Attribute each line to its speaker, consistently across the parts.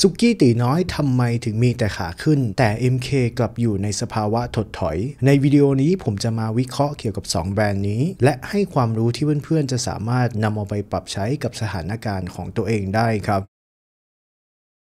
Speaker 1: สุกี้ตีน้อยทำไมถึงมีแต่ขาขึ้น แต่ MK กลับอยู่ในสภาวะถดถอย ในวิดีโอนี้ผมจะมาวิเคราะห์เกี่ยวกับ 2 แบรนด์นี้ และให้ความรู้ที่เพื่อนๆจะสามารถนำเอาไปปรับใช้กับสถานการณ์ของตัวเองได้ครับ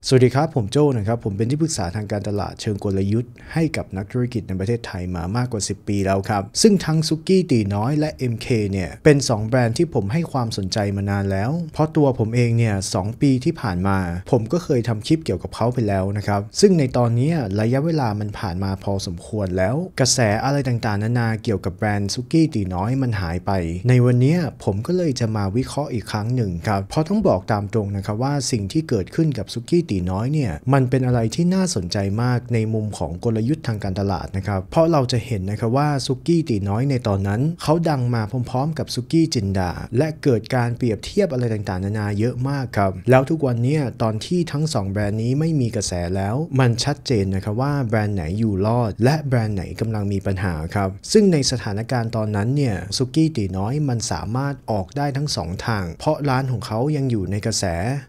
Speaker 1: สวัสดีครับ ผมโจ้นะครับผมเป็นที่ปรึกษาทางการตลาดเชิงกลยุทธ์ให้กับนักธุรกิจในประเทศไทยมามากกว่า 10 ปีแล้วครับซึ่งทั้งซุกี้ตีน้อยและ MK เนี่ยเป็น 2 แบรนด์ที่ผมให้ความสนใจมานานแล้ว เพราะตัวผมเองเนี่ยสปีที่ผ่านมา ผมก็เคยทำคลิปเกี่ยวกับเขาไปแล้วนะครับซึ่งในตอนนี้ระยะเวลามันผ่านมาพอสมควรแล้ว กระแสอะไรต่างๆนานาเกี่ยวกับแบรนด์ซุกี้ตีน้อยมันหายไปในวันนี้ผมก็เลยจะมาวิเคราะห์อีกครั้งหนึ่งครับเพราะต้องบอกตามตรงนะครับว่าสิ่งที่เกิดขึ้นกับซุกี้ตีน้อยเนี่ยมันเป็นอะไรที่น่าสนใจมากในมุมของกลยุทธ์ทางการตลาดนะครับเพราะเราจะเห็นนะครับว่าซุกี้ตีน้อยในตอนนั้นเขาดังมาพร้อมๆกับซุกี้จินดาและเกิดการเปรียบเทียบอะไรต่างๆ นานาเยอะมากครับแล้วทุกวันนี้ตอนที่ทั้ง2แบรนด์นี้ไม่มีกระแสแล้ว มันชัดเจนนะครับว่าแบรนด์ไหนอยู่รอดและแบรนด์ไหนกำลังมีปัญหาครับ ซึ่งในสถานการณ์ตอนนั้นเนี่ยซุกี้ตีน้อยมันสามารถออกได้ทั้ง2ทาง เพราะร้านของเขายังอยู่ในกระแส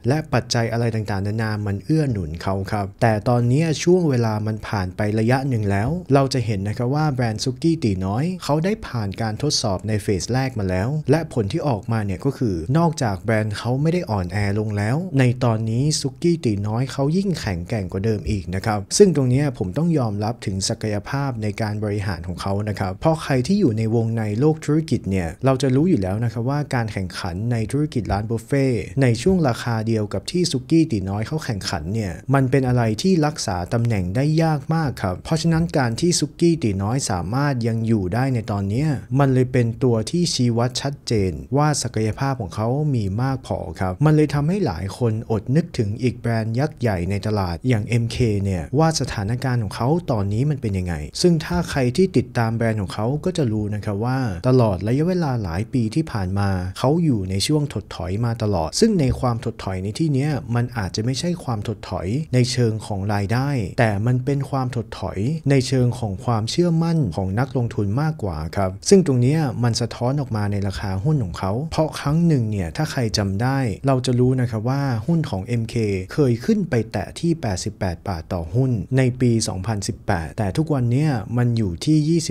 Speaker 1: และปัจจัยอะไรต่างๆนานามันเอื้อหนุนเขาครับ แต่ตอนนี้ช่วงเวลามันผ่านไประยะหนึ่งแล้ว เราจะเห็นนะครับว่าแบรนด์ซุกี้ตีน้อยเขาได้ผ่านการทดสอบในเฟสแรกมาแล้ว และผลที่ออกมาเนี่ยก็คือนอกจากแบรนด์เขาไม่ได้อ่อนแอลงแล้ว ในตอนนี้ซุกี้ตีน้อยเขายิ่งแข็งแกร่งกว่าเดิมอีกนะครับ ซึ่งตรงนี้ผมต้องยอมรับถึงศักยภาพในการบริหารของเขานะครับเพราะใครที่อยู่ในวงในโลกธุรกิจเนี่ยเราจะรู้อยู่แล้วนะครับว่าการแข่งขันในธุรกิจร้านบุฟเฟ่ในช่วงราคาเดียวกับที่ซุกี้ตีน้อยเขาแข่งข่งขันเนี่ยมันเป็นอะไรที่รักษาตำแหน่งได้ยากมากครับ เพราะฉะนั้นการที่ซุกี้ตีน้อยสามารถยังอยู่ได้ในตอนนี้มันเลยเป็นตัวที่ชี้วัดชัดเจนว่าศักยภาพของเขามีมากพอครับ มันเลยทำให้หลายคนอดนึกถึงอีกแบรนด์ยักษ์ใหญ่ในตลาดอย่าง MK เนี่ยว่าสถานการณ์ของเขาตอนนี้มันเป็นยังไง ซึ่งถ้าใครที่ติดตามแบรนด์ของเขาก็จะรู้นะครับว่าตลอดระยะเวลาหลายปีที่ผ่านมา เขาอยู่ในช่วงถดถอยมาตลอด ซึ่งในความถดถอยในที่นี้มันอาจจะไม่ใช่ความถดถอยในเชิงของรายได้ แต่มันเป็นความถดถอยในเชิงของความเชื่อมั่นของนักลงทุนมากกว่าครับซึ่งตรงนี้มันสะท้อนออกมาในราคาหุ้นของเขาเพราะครั้งหนึ่งเนี่ยถ้าใครจำได้เราจะรู้นะครับว่าหุ้นของ MK เคยขึ้นไปแตะที่ 88 บาทต่อหุ้น ในปี 2018 แต่ทุกวันนี้มันอยู่ที่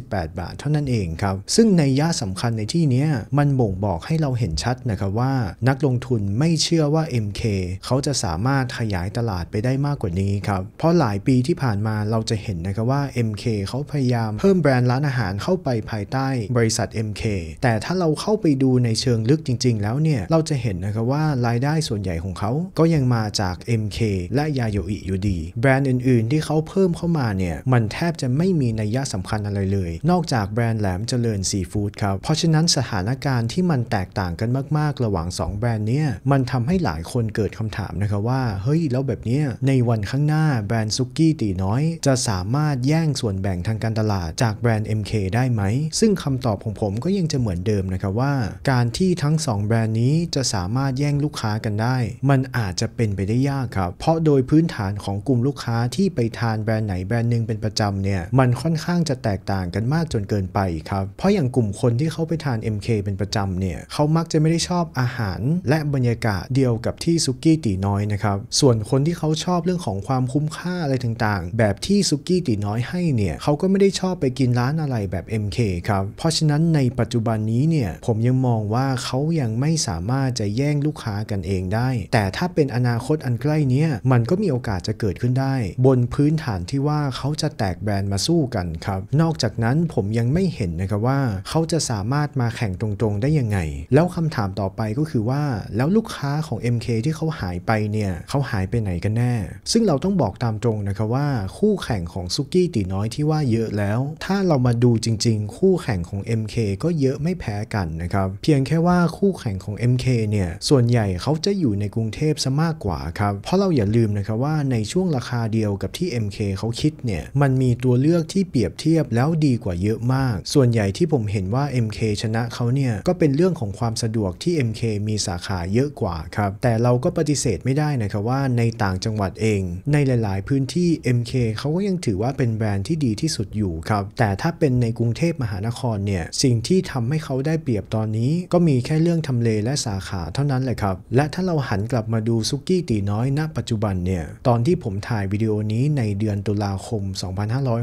Speaker 1: 27-28 บาทเท่านั้นเองครับซึ่งในย่าสำคัญในที่นี้มันบ่งบอกให้เราเห็นชัดนะครับว่า นักลงทุนไม่เชื่อว่า MK เขาจะสามารถารถขยายตลาดไปได้มากกว่านี้ครับ เพราะหลายปีที่ผ่านมาเราจะเห็นนะครับว่า MK เขาพยายามเพิ่มแบรนด์ร้านอาหารเข้าไปภายใต้บริษัท MK แต่ถ้าเราเข้าไปดูในเชิงลึกจริง ๆ แล้วเนี่ย เราจะเห็นนะครับว่ารายได้ส่วนใหญ่ของเขา ก็ยังมาจาก MK และยาโยอิอยู่ดี แบรนด์อื่นๆ ที่เขาเพิ่มเข้ามาเนี่ยมันแทบจะไม่มีนัยยะสำคัญอะไรเลย นอกจากแบรนด์แหลมเจริญซีฟู้ดครับ เพราะฉะนั้นสถานการณ์ที่มันแตกต่างกันมากๆ ระหว่าง 2 แบรนด์เนี่ยมันทำให้หลายคนเกิดคำถามนะครับว่าาเฮ้ยแล้วแบบนี้ในวันข้างหน้าแบรนด์ซุกี้ตีน้อย จะสามารถแย่งส่วนแบ่งทางการตลาด จากแบรนด์ MK ได้ไหม ซึ่งคำตอบของผมก็ยังจะเหมือนเดิมนะครับว่า การที่ทั้ง 2 แบรนด์นี้จะสามารถแย่งลูกค้ากันได้ มันอาจจะเป็นไปได้ยากครับ เพราะโดยพื้นฐานของกลุ่มลูกค้าที่ไปทานแบรนด์ไหนแบรนด์หนึ่งเป็นประจำเนี่ยมันค่อนข้างจะแตกต่างกันมากจนเกินไปครับเพราะอย่างกลุ่มคนที่เขาไปทาน MK เป็นประจำเนี่ยเขามักจะไม่ได้ชอบอาหารและบรรยากาศเดียวกับที่ซุกี้ตีน้อยนะครับับส่วนคนที่เขาชอบเรื่องของความคุ้มค่าอะไรต่างๆ แบบที่ซุกี้ตีน้อยให้เนี่ย เขาก็ไม่ได้ชอบไปกินร้านอะไรแบบ MK ครับ เพราะฉะนั้นในปัจจุบันนี้เนี่ย ผมยังมองว่าเขายังไม่สามารถจะแย่งลูกค้ากันเองได้ แต่ถ้าเป็นอนาคตอันใกล้นี้ มันก็มีโอกาสจะเกิดขึ้นได้ บนพื้นฐานที่ว่าเขาจะแตกแบรนด์มาสู้กันครับ นอกจากนั้นผมยังไม่เห็นนะครับว่าเขาจะสามารถมาแข่งตรง ๆ ได้ยังไง แล้วคำถามต่อไปก็คือว่า แล้วลูกค้าของ MK ที่เขาหายไปเนี่ยเขาหายไปไหนกันแน่ ซึ่งเราต้องบอกตามตรงนะครับว่า คู่แข่งของซุกี้ตีน้อยที่ว่าเยอะแล้ว ถ้าเรามาดูจริงๆ คู่แข่งของ MK ก็เยอะไม่แพ้กันนะครับ เพียงแค่ว่าคู่แข่งของ MK เนี่ยส่วนใหญ่เขาจะอยู่ในกรุงเทพซะมากกว่าครับ เพราะเราอย่าลืมนะครับว่าในช่วงราคาเดียวกับที่ MK เขาคิดเนี่ยมันมีตัวเลือกที่เปรียบเทียบแล้วดีกว่าเยอะมาก ส่วนใหญ่ที่ผมเห็นว่า MK ชนะเขาเนี่ยก็เป็นเรื่องของความสะดวกที่ MK มีสาขาเยอะกว่าครับ แต่เราก็ปฏิเสธไม่ได้นะครับว่าในต่างจังหวัดเอง ในหลายๆพื้นที่ MK เขาก็ยังถือว่าเป็นแบรนด์ที่ดีที่สุดอยู่ครับแต่ถ้าเป็นในกรุงเทพมหานครเนี่ยสิ่งที่ทำให้เขาได้เปรียบตอนนี้ก็มีแค่เรื่องทำเลและสาขาเท่านั้นแหละครับและถ้าเราหันกลับมาดูซุกี้ตีน้อยณปัจจุบันเนี่ยตอนที่ผมถ่ายวิดีโอนี้ในเดือนตุลาคม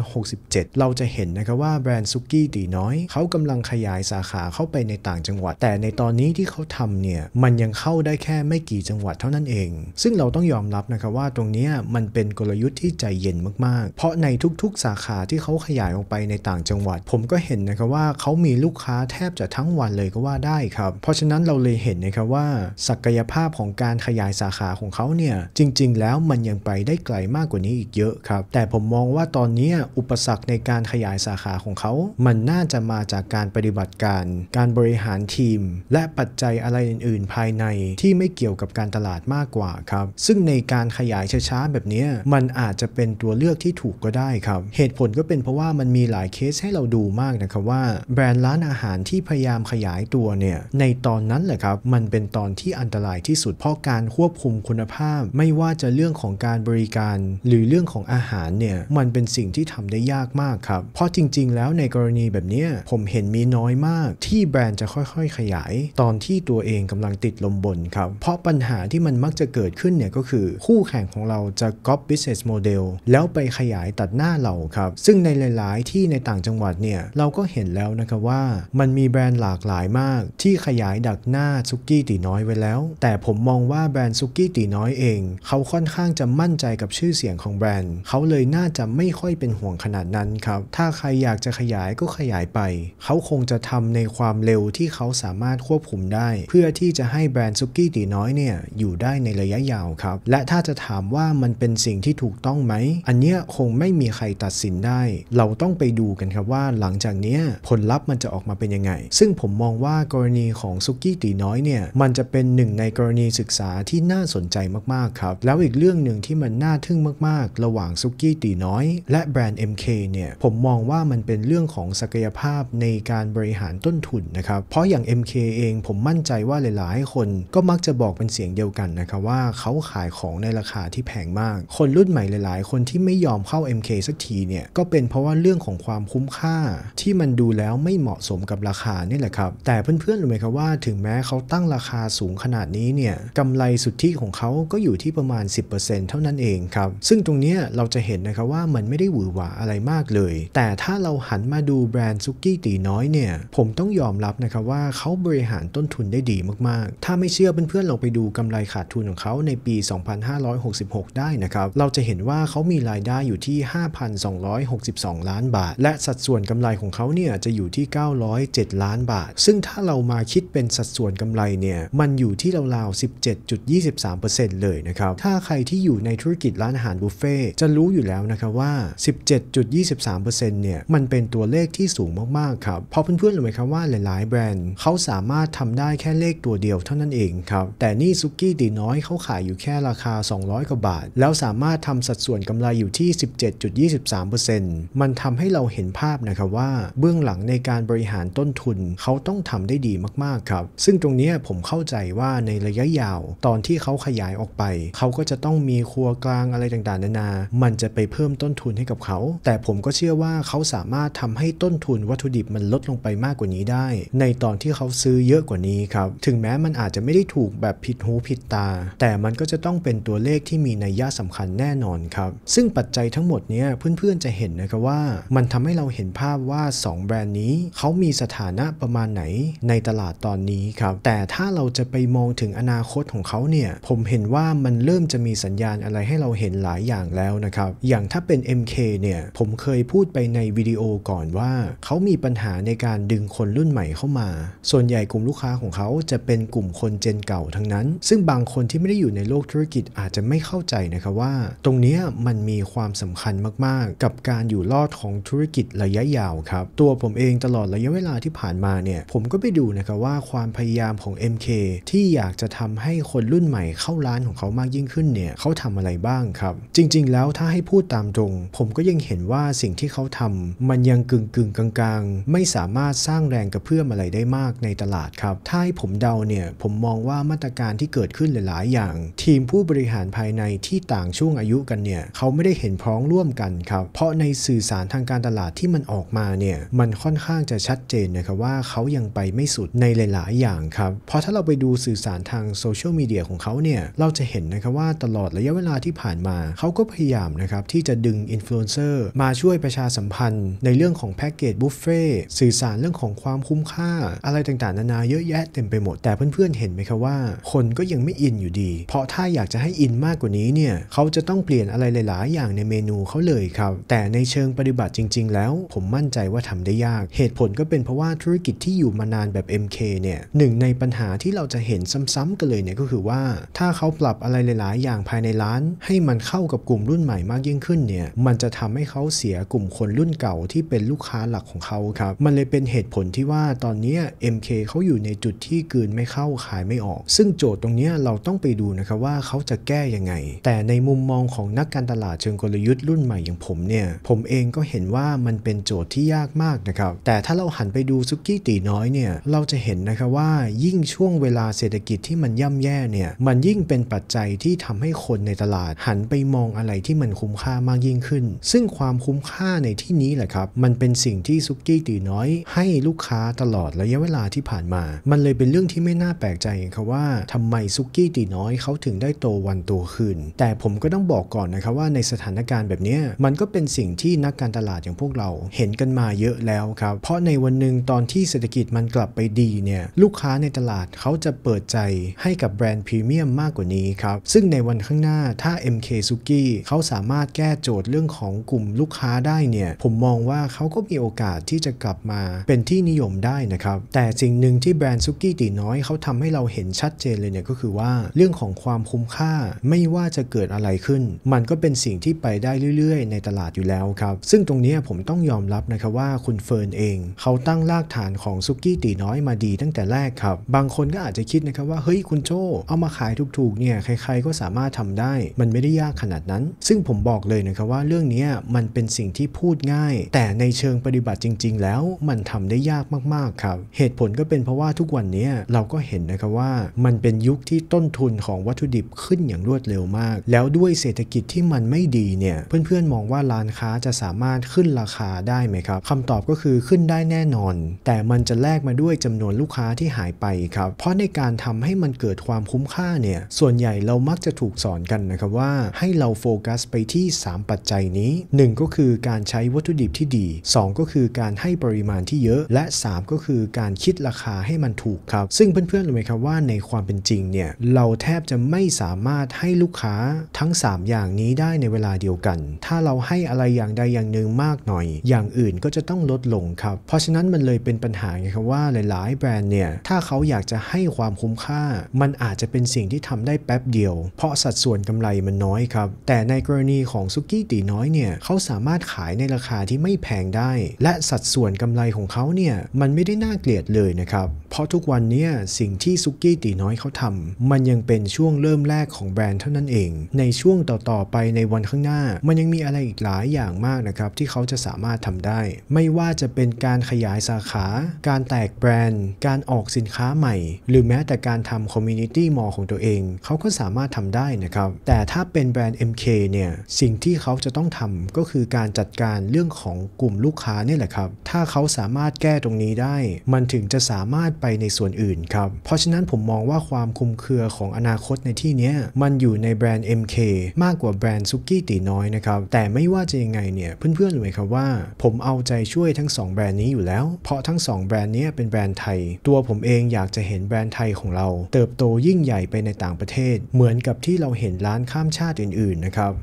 Speaker 1: 2567 เราจะเห็นนะครับว่าแบรนด์ซุกี้ตีน้อยเขากำลังขยายสาขาเข้าไปในต่างจังหวัด แต่ในตอนนี้ที่เขาทำเนี่ยมันยังเข้าได้แค่ไม่กี่จังหวัดเท่านั้นเองซึ่งซึ่งเราต้องยอมรับนะครับว่าตรงนี้มันเป็นกลยุทธ์ที่ใจเย็นมากๆ เพราะในทุก ๆ สาขาที่เขาขยายออกไปในต่างจังหวัด ผมก็เห็นนะครับว่าเขามีลูกค้าแทบจะทั้งวันเลยก็ว่าได้ครับ เพราะฉะนั้นเราเลยเห็นนะครับว่าศักยภาพของการขยายสาขาของเขาเนี่ยจริง ๆ แล้วมันยังไปได้ไกลมากกว่านี้อีกเยอะครับแต่ผมมองว่าตอนนี้อุปสรรคในการขยายสาขาของเขา มันน่าจะมาจากการปฏิบัติการการบริหารทีมและปัจจัยอะไรอื่นๆภายในที่ไม่เกี่ยวกับการตลาดมากกว่าครับับซึ่งในการขยายช้าๆแบบนี้มันอาจจะเป็นตัวเลือกที่ถูกก็ได้ครับเหตุผลก็เป็นเพราะว่ามันมีหลายเคสให้เราดูมากนะครับว่าแบรนด์ร้านอาหารที่พยายามขยายตัวเนี่ยในตอนนั้นแหละครับมันเป็นตอนที่อันตรายที่สุดเพราะการควบคุมคุณภาพ ไม่ว่าจะเรื่องของการบริการ หรือเรื่องของอาหารเนี่ยมันเป็นสิ่งที่ทำได้ยากมากครับเพราะจริง ๆ แล้วในกรณีแบบนี้ผมเห็นมีน้อยมาก ที่แบรนด์จะค่อยๆ ขยาย ตอนที่ตัวเองกำลังติดลมบนครับเพราะปัญหาที่มันมักจะเกิดขึ้นึ้นเนี่ยก็คือคู่แข่งของเราจะก๊อป business model แล้วไปขยายตัดหน้าเราครับ ซึ่งในหลาย ๆ ที่ในต่างจังหวัดเนี่ยเราก็เห็นแล้วนะครับว่า มันมีแบรนด์หลากหลายมากที่ขยายดักหน้าซุกี้ตีน้อยไว้แล้ว แต่ผมมองว่าแบรนด์ซุกี้ตีน้อยเองเขาค่อนข้างจะมั่นใจกับชื่อเสียงของแบรนด์เขาเลยน่าจะไม่ค่อยเป็นห่วงขนาดนั้นครับถ้าใครอยากจะขยายก็ขยายไปเขาคงจะทำในความเร็วที่เขาสามารถควบคุมได้ เพื่อที่จะให้แบรนด์ซุกี้ตีน้อยเนี่ยอยู่ได้ในระยะยาวเาครับและถ้าจะถามว่ามันเป็นสิ่งที่ถูกต้องไหม อันเนี้ยคงไม่มีใครตัดสินได้ เราต้องไปดูกันครับว่าหลังจากเนี้ยผลลัพธ์มันจะออกมาเป็นยังไง ซึ่งผมมองว่ากรณีของซุกี้ตีน้อยเนี่ยมันจะเป็นหนึ่งในกรณีศึกษาที่น่าสนใจมาก ๆ ครับ แล้วอีกเรื่องหนึ่งที่มันน่าทึ่งมากๆ ระหว่างซุกี้ตีน้อยและแบรนด์ MK เนี่ยผมมองว่ามันเป็นเรื่องของศักยภาพในการบริหารต้นทุนนะครับ เพราะอย่าง MK เองผมมั่นใจว่าหลาย ๆ คนก็มักจะบอกเป็นเสียงเดียวกันนะครับว่าเขาเขาขายของในราคาที่แพงมาก คนรุ่นใหม่หลายๆ คนที่ไม่ยอมเข้า MK สักทีเนี่ยก็เป็นเพราะว่าเรื่องของความคุ้มค่าที่มันดูแล้วไม่เหมาะสมกับราคานี่แหละครับ แต่เพื่อนๆรู้ไหมครับว่าถึงแม้เขาตั้งราคาสูงขนาดนี้เนี่ยกำไรสุทธิของเขาก็อยู่ที่ประมาณ 10%เท่านั้นเองครับ ซึ่งตรงนี้เราจะเห็นนะครับว่ามันไม่ได้หวือหวาอะไรมากเลย แต่ถ้าเราหันมาดูแบรนด์ซุกี้ตีน้อยเนี่ยผมต้องยอมรับนะครับว่าเขาบริหารต้นทุนได้ดีมากๆ ถ้าไม่เชื่อเพื่อนๆลองไปดูกำไรขาดทุนของเขาในปี 2566 ได้นะครับ เราจะเห็นว่าเขามีรายได้อยู่ที่ 5,262ล้านบาท และสัดส่วนกำไรของเขาเนี่ยจะอยู่ที่ 907ล้านบาท ซึ่งถ้าเรามาคิดเป็นสัดส่วนกำไรเนี่ย มันอยู่ที่ราวๆ17.23%เลยนะครับ ถ้าใครที่อยู่ในธุรกิจร้านอาหารบุฟเฟ่จะรู้อยู่แล้วนะครับว่า 17.23%เนี่ย มันเป็นตัวเลขที่สูงมากๆครับ เพราะเพื่อนๆรู้ไหมครับว่าหลายๆแบรนด์เขาสามารถทำได้แค่เลขตัวเดียวเท่านั้นเองครับ แต่นี่ซุกี้ดีน้อยเขาขายอยู่แค่ราคา 200 กว่าบาท แล้วสามารถทำสัดส่วนกำไรอยู่ที่ 17.23%มันทำให้เราเห็นภาพนะครับว่า เบื้องหลังในการบริหารต้นทุน เขาต้องทำได้ดีมากๆครับ ซึ่งตรงนี้ผมเข้าใจว่าในระยะยาว ตอนที่เขาขยายออกไป เขาก็จะต้องมีครัวกลางอะไรต่างๆ นานา มันจะไปเพิ่มต้นทุนให้กับเขา แต่ผมก็เชื่อว่าเขาสามารถทำให้ต้นทุนวัตถุดิบมันลดลงไปมากกว่านี้ได้ ในตอนที่เขาซื้อเยอะกว่านี้ครับ ถึงแม้มันอาจจะไม่ได้ถูกแบบผิดหูผิดตา แต่มันก็จะต้องเป็นตัวเลขที่มีนัยยะสำคัญแน่นอนครับ ซึ่งปัจจัยทั้งหมดเนี้ยเพื่อนๆจะเห็นนะครับว่า มันทำให้เราเห็นภาพว่า 2 แบรนด์นี้เขามีสถานะประมาณไหนในตลาดตอนนี้ครับ แต่ถ้าเราจะไปมองถึงอนาคตของเขาเนี่ย ผมเห็นว่ามันเริ่มจะมีสัญญาณอะไรให้เราเห็นหลายอย่างแล้วนะครับ อย่างถ้าเป็น MK เนี่ยผมเคยพูดไปในวิดีโอก่อนว่าเขามีปัญหาในการดึงคนรุ่นใหม่เข้ามา ส่วนใหญ่กลุ่มลูกค้าของเขาจะเป็นกลุ่มคนเจนเก่าทั้งนั้น ซึ่งบางคนที่ไม่ได้อยู่ในโลกธุรกิจอาจจะไม่เข้าใจนะครับว่า ตรงนี้มันมีความสำคัญมากๆ กับการอยู่รอดของธุรกิจระยะยาวครับตัวผมเองตลอดระยะเวลาที่ผ่านมาเนี่ยผมก็ไปดูนะครับว่าความพยายามของ MK ที่อยากจะทำให้คนรุ่นใหม่เข้าร้านของเขามากยิ่งขึ้นเนี่ยเขาทำอะไรบ้างครับ จริงๆแล้วถ้าให้พูดตามตรง ผมก็ยังเห็นว่าสิ่งที่เขาทำ มันยังกึ่งกึ่งกลางๆ ไม่สามารถสร้างแรงกระเพื่อมอะไรได้มากในตลาดครับ ถ้าให้ผมเดาเนี่ยผมมองว่ามาตรการที่เกิดขึ้นหลายๆอย่างทีมผู้บริหารภายในที่ต่างช่วงอายุกันเนี่ยเขาไม่ได้เห็นพ้องร่วมกันครับเพราะในสื่อสารทางการตลาดที่มันออกมาเนี่ยมันค่อนข้างจะชัดเจนนะครับว่าเขายังไปไม่สุดในหลาย ๆ อย่างครับเพราะถ้าเราไปดูสื่อสารทางโซเชียลมีเดียของเขาเนี่ยเราจะเห็นนะครับว่าตลอดระยะเวลาที่ผ่านมา เขาก็พยายามนะครับที่จะดึงอินฟลูเอนเซอร์มาช่วยประชาสัมพันธ์ในเรื่องของแพ็กเกจบุฟเฟ่สื่อสารเรื่องของความคุ้มค่า อะไรต่างๆนานาเยอะแยะเต็มไปหมดแต่เพื่อนๆเห็นไหมครับว่า คนก็ยังไม่อินอยู่ดีพราะถ้าอยากจะให้อินมากกว่านี้เนี่ยเขาจะต้องเปลี่ยนอะไรหลายๆ อย่างในเมนูเขาเลยครับ แต่ในเชิงปฏิบัติจริง ๆ แล้ว ผมมั่นใจว่าทำได้ยาก เหตุผลก็เป็นเพราะว่าธุรกิจที่อยู่มานานแบบ MK เนี่ยหนึ่งในปัญหาที่เราจะเห็นซ้ำ ๆ กันเลยเนี่ยก็คือว่า ถ้าเขาปรับอะไรหลายๆ อย่างภายในร้าน ให้มันเข้ากับกลุ่มรุ่นใหม่มากยิ่งขึ้นเนี่ยมันจะทำให้เขาเสียกลุ่มคนรุ่นเก่าที่เป็นลูกค้าหลักของเขาครับ มันเลยเป็นเหตุผลที่ว่าตอนนี้ MK เขาอยู่ในจุดที่กืนไม่เข้าขายไม่ออก ซึ่งโจทย์ตรงนี้เราต้องไปดูนะครับว่าเขาจะแก้ยังไง แต่ในมุมมองของนักการตลาดเชิงกลยุทธ์รุ่นใหม่อย่างผมเนี่ย ผมเองก็เห็นว่ามันเป็นโจทย์ที่ยากมากนะครับ แต่ถ้าเราหันไปดูซุกี้ตีน้อยเนี่ย เราจะเห็นนะครับว่ายิ่งช่วงเวลาเศรษฐกิจที่มันย่ำแย่เนี่ย มันยิ่งเป็นปัจจัยที่ทำให้คนในตลาด หันไปมองอะไรที่มันคุ้มค่ามากยิ่งขึ้น ซึ่งความคุ้มค่าในที่นี้แหละครับ มันเป็นสิ่งที่ซุกี้ตีน้อย ให้ลูกค้าตลอดระยะเวลาที่ผ่านมา มันเลยเป็นเรื่องที่ไม่น่าแปลกใจครับว่า ทำไมซุกี้ตีน้อยเขาถึงได้โตวันโตขึ้นแต่ผมก็ต้องบอกก่อนนะครับว่าในสถานการณ์แบบนี้มันก็เป็นสิ่งที่นักการตลาดอย่างพวกเราเห็นกันมาเยอะแล้วครับ เพราะในวันหนึ่งตอนที่เศรษฐกิจมันกลับไปดีเนี่ยลูกค้าในตลาดเขาจะเปิดใจให้กับแบรนด์พรีเมียมมากกว่านี้ครับ ซึ่งในวันข้างหน้าถ้า MK s u k i เขาสามารถแก้โจทย์เรื่องของกลุ่มลูกค้าได้เนี่ยผมมองว่าเขาก็มีโอกาสที่จะกลับมาเป็นที่นิยมได้นะครับแต่สิ่งหนึ่งที่แบรนด์ซุกี้ตีน้อยเขาทำให้เราเห็นชัดเจนเลยเนี่ยก็คือว่าเรื่องของความคุ้มค่าไม่ว่าจะเกิดอะไรขึ้น มันก็เป็นสิ่งที่ไปได้เรื่อย ๆ ในตลาดอยู่แล้วครับ ซึ่งตรงนี้ผมต้องยอมรับนะครับว่าคุณเฟิร์นเอง เขาตั้งรากฐานของซุกี้ตีน้อยมาดีตั้งแต่แรกครับ บางคนก็อาจจะคิดนะครับว่าเฮ้ยคุณโจเอามาขายถูกๆเนี่ยใคร ๆก็สามารถทำได้มันไม่ได้ยากขนาดนั้น ซึ่งผมบอกเลยนะครับว่าเรื่องนี้มันเป็นสิ่งที่พูดง่าย แต่ในเชิงปฏิบัติจริง ๆ แล้วมันทำได้ยากมากๆครับ เหตุผลก็เป็นเพราะว่าทุกวันนี้เราก็เห็นนะครับว่ามันเป็นยุคที่ต้นทุนของวัถุดิบขึ้นอย่างรวดเร็วมาก แล้วด้วยเศรษฐกิจที่มันไม่ดีเนี่ยเพื่อนๆมองว่าร้านค้าจะสามารถขึ้นราคาได้ไหมครับคำตอบก็คือขึ้นได้แน่นอน แต่มันจะแลกมาด้วยจำนวนลูกค้าที่หายไปครับเพราะในการทำให้มันเกิดความคุ้มค่าเนี่ยส่วนใหญ่เรามักจะถูกสอนกันนะครับว่าให้เราโฟกัสไปที่ 3 ปัจจัยนี้ 1 ก็คือการใช้วัตถุดิบที่ดี 2 ก็คือการให้ปริมาณที่เยอะและ 3 ก็คือการคิดราคาให้มันถูกครับ ซึ่งเพื่อนๆ รู้ไหมครับว่าในความเป็นจริงเนี่ยเราแทบจะไม่สามารถให้ลูกค้าทั้ง 3 อย่างนี้ได้ในเวลาเดียวกัน ถ้าเราให้อะไรอย่างใดอย่างหนึ่งมากหน่อย อย่างอื่นก็จะต้องลดลงครับ เพราะฉะนั้นมันเลยเป็นปัญหาไงครับว่าหลาย ๆ แบรนด์เนี่ย ถ้าเขาอยากจะให้ความคุ้มค่า มันอาจจะเป็นสิ่งที่ทำได้แป๊บเดียว เพราะสัดส่วนกำไรมันน้อยครับ แต่ในกรณีของซุกี้ตีน้อยเนี่ย เขาสามารถขายในราคาที่ไม่แพงได้ และสัดส่วนกำไรของเขาเนี่ย มันไม่ได้น่าเกลียดเลยนะครับ เพราะทุกวันนี้สิ่งที่ซุกี้ตีน้อยเขาทำมันยังเป็นช่วงวงเริ่มแรกของแบรนด์เท่านั้นเอง ในช่วงต่อๆไปในวันข้างหน้า มันยังมีอะไรอีกหลายอย่างมากนะครับที่เขาจะสามารถทำได้ ไม่ว่าจะเป็นการขยายสาขา การแตกแบรนด์ การออกสินค้าใหม่ หรือแม้แต่การทำคอมมูนิตี้มอลของตัวเองเขาก็สามารถทำได้นะครับแต่ถ้าเป็นแบรนด์ MK เนี่ยสิ่งที่เขาจะต้องทำก็คือการจัดการเรื่องของกลุ่มลูกค้านี่แหละครับ ถ้าเขาสามารถแก้ตรงนี้ได้ มันถึงจะสามารถไปในส่วนอื่นครับเพราะฉะนั้นผมมองว่าความคุมเครือของอนาคตตในที่นี้มันอยู่ในแบรนด์ MK มากกว่าแบรนด์ซุกี้ตีน้อยนะครับแต่ไม่ว่าจะยังไงเนี่ยเพื่อนๆรู้ไหมครับว่า ผมเอาใจช่วยทั้ง2แบรนด์นี้อยู่แล้วเพราะทั้ง2แบรนด์นี้เป็นแบรนด์ไทยตัวผมเองอยากจะเห็นแบรนด์ไทยของเรา เติบโตยิ่งใหญ่ไปในต่างประเทศ เหมือนกับที่เราเห็นร้านข้ามชาติอื่น ๆนะครับ